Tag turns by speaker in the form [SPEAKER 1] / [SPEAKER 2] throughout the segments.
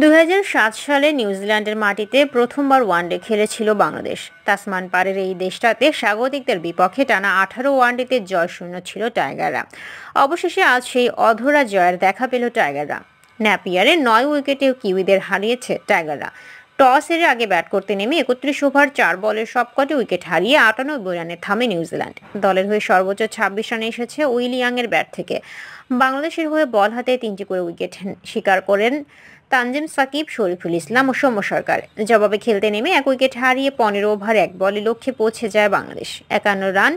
[SPEAKER 1] দু সালে নিউজিল্যান্ডের মাটিতে প্রথমবার ওয়ানডে খেলেছিল বাংলাদেশ তাসমান পারের এই দেশটাতে স্বাগতিকদের বিপক্ষে টানা আঠারো ওয়ানডেতে জয়শূন্য ছিল টাইগাররা অবশেষে আজ সেই অধরা জয়ের দেখা পেল টাইগাররা ন্যাপিয়ারে নয় উইকেটেও কিউইদের হারিয়েছে টাইগাররা টস এর আগে ব্যাট করতে নেমে একত্রিশ ওভার চার বলের সবকটি উইকেট হারিয়ে আটানব্বই রানে থামে নিউজিল্যান্ড দলের হয়ে সর্বোচ্চ ছাব্বিশ রানে এসেছে উইলিয়াংয়ের ব্যাট থেকে বাংলাদেশের হয়ে বল হাতে তিনটি করে উইকেট শিকার করেন তানজিম সাকিব শরীফুল ইসলাম ও সৌম্য সরকার জবাবে খেলতে নেমে এক উইকেট হারিয়ে পনেরো ওভার এক বলে লক্ষ্যে পৌঁছে যায় বাংলাদেশ একান্ন রান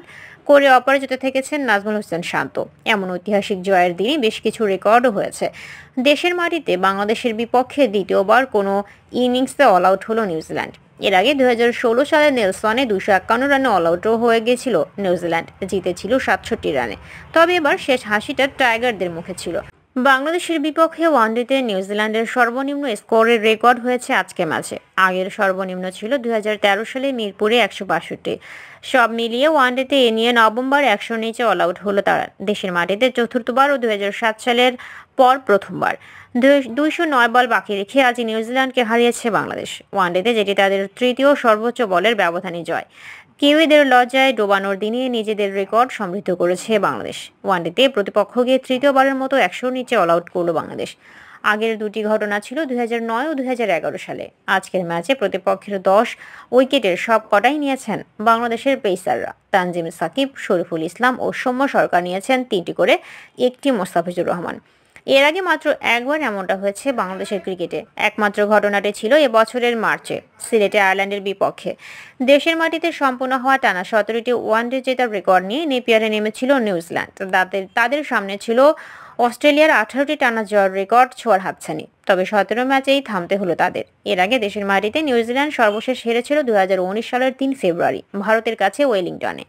[SPEAKER 1] করে অপরাজিত থেকেছেন নাজমুল হোসেন শান্ত এমন ঐতিহাসিক জয়ের দিনই বেশ কিছু রেকর্ডও হয়েছে দেশের মাটিতে বাংলাদেশের বিপক্ষে দ্বিতীয়বার কোনো ইনিংসে অল আউট হলো নিউজিল্যান্ড এর আগে দু সালে নেলসনে দুশো একান্ন রানে অল আউটও হয়ে গেছিল নিউজিল্যান্ড জিতেছিল সাতষট্টি রানে তবে এবার শেষ হাসিটা টাইগারদের মুখে ছিল বাংলাদেশের বিপক্ষে ওয়ানডেতে নিউজিল্যান্ডের সর্বনিম্ন স্কোরের রেকর্ড হয়েছে আজকে মাঝে আগের সর্বনিম্ন ছিল দুই সালে মিরপুরে একশো বাষট্টি সব মিলিয়ে ওয়ানডেতে এ নিয়ে নভেম্বর একশো নিচে অল আউট হলো তারা দেশের মাটিতে চতুর্থবার ও দুই সালের পর প্রথমবার দুইশো নয় বল বাকি রেখে আজ নিউজিল্যান্ডকে হারিয়েছে বাংলাদেশ ওয়ানডেতে যেটি তাদের তৃতীয় সর্বোচ্চ বলের ব্যবধানে জয় কিউইদের লজ্জায় ডোবানোর দিনে নিজেদের রেকর্ড সমৃদ্ধ করেছে বাংলাদেশ ওয়ানডেতে প্রতিপক্ষকে তৃতীয়বারের মতো একশোর নিচে অল আউট করল বাংলাদেশ আগের দুটি ঘটনা ছিল দুই ও দুই সালে আজকের ম্যাচে প্রতিপক্ষের দশ উইকেটের সব কটাই নিয়েছেন বাংলাদেশের পেসাররা তানজিম সাকিব শরীফুল ইসলাম ও সৌম্য সরকার নিয়েছেন তিনটি করে একটি মোস্তাফিজুর রহমান এর আগে মাত্র একবার এমনটা হয়েছে বাংলাদেশের ক্রিকেটে একমাত্র ঘটনাটি ছিল এবছরের মার্চে সিলেটে আয়ারল্যান্ডের বিপক্ষে দেশের মাটিতে সম্পূর্ণ হওয়া টানা সতেরোটি ওয়ানডে জেতার রেকর্ড নিয়ে নেপিয়ারে নেমেছিল নিউজিল্যান্ড তাদের তাদের সামনে ছিল অস্ট্রেলিয়ার আঠারোটি টানা জয়ের রেকর্ড ছোঁয়ার হাতছানি তবে সতেরো ম্যাচেই থামতে হলো তাদের এর আগে দেশের মাটিতে নিউজিল্যান্ড সর্বশেষ হেরেছিল দু সালের তিন ফেব্রুয়ারি ভারতের কাছে ওয়েলিংটনে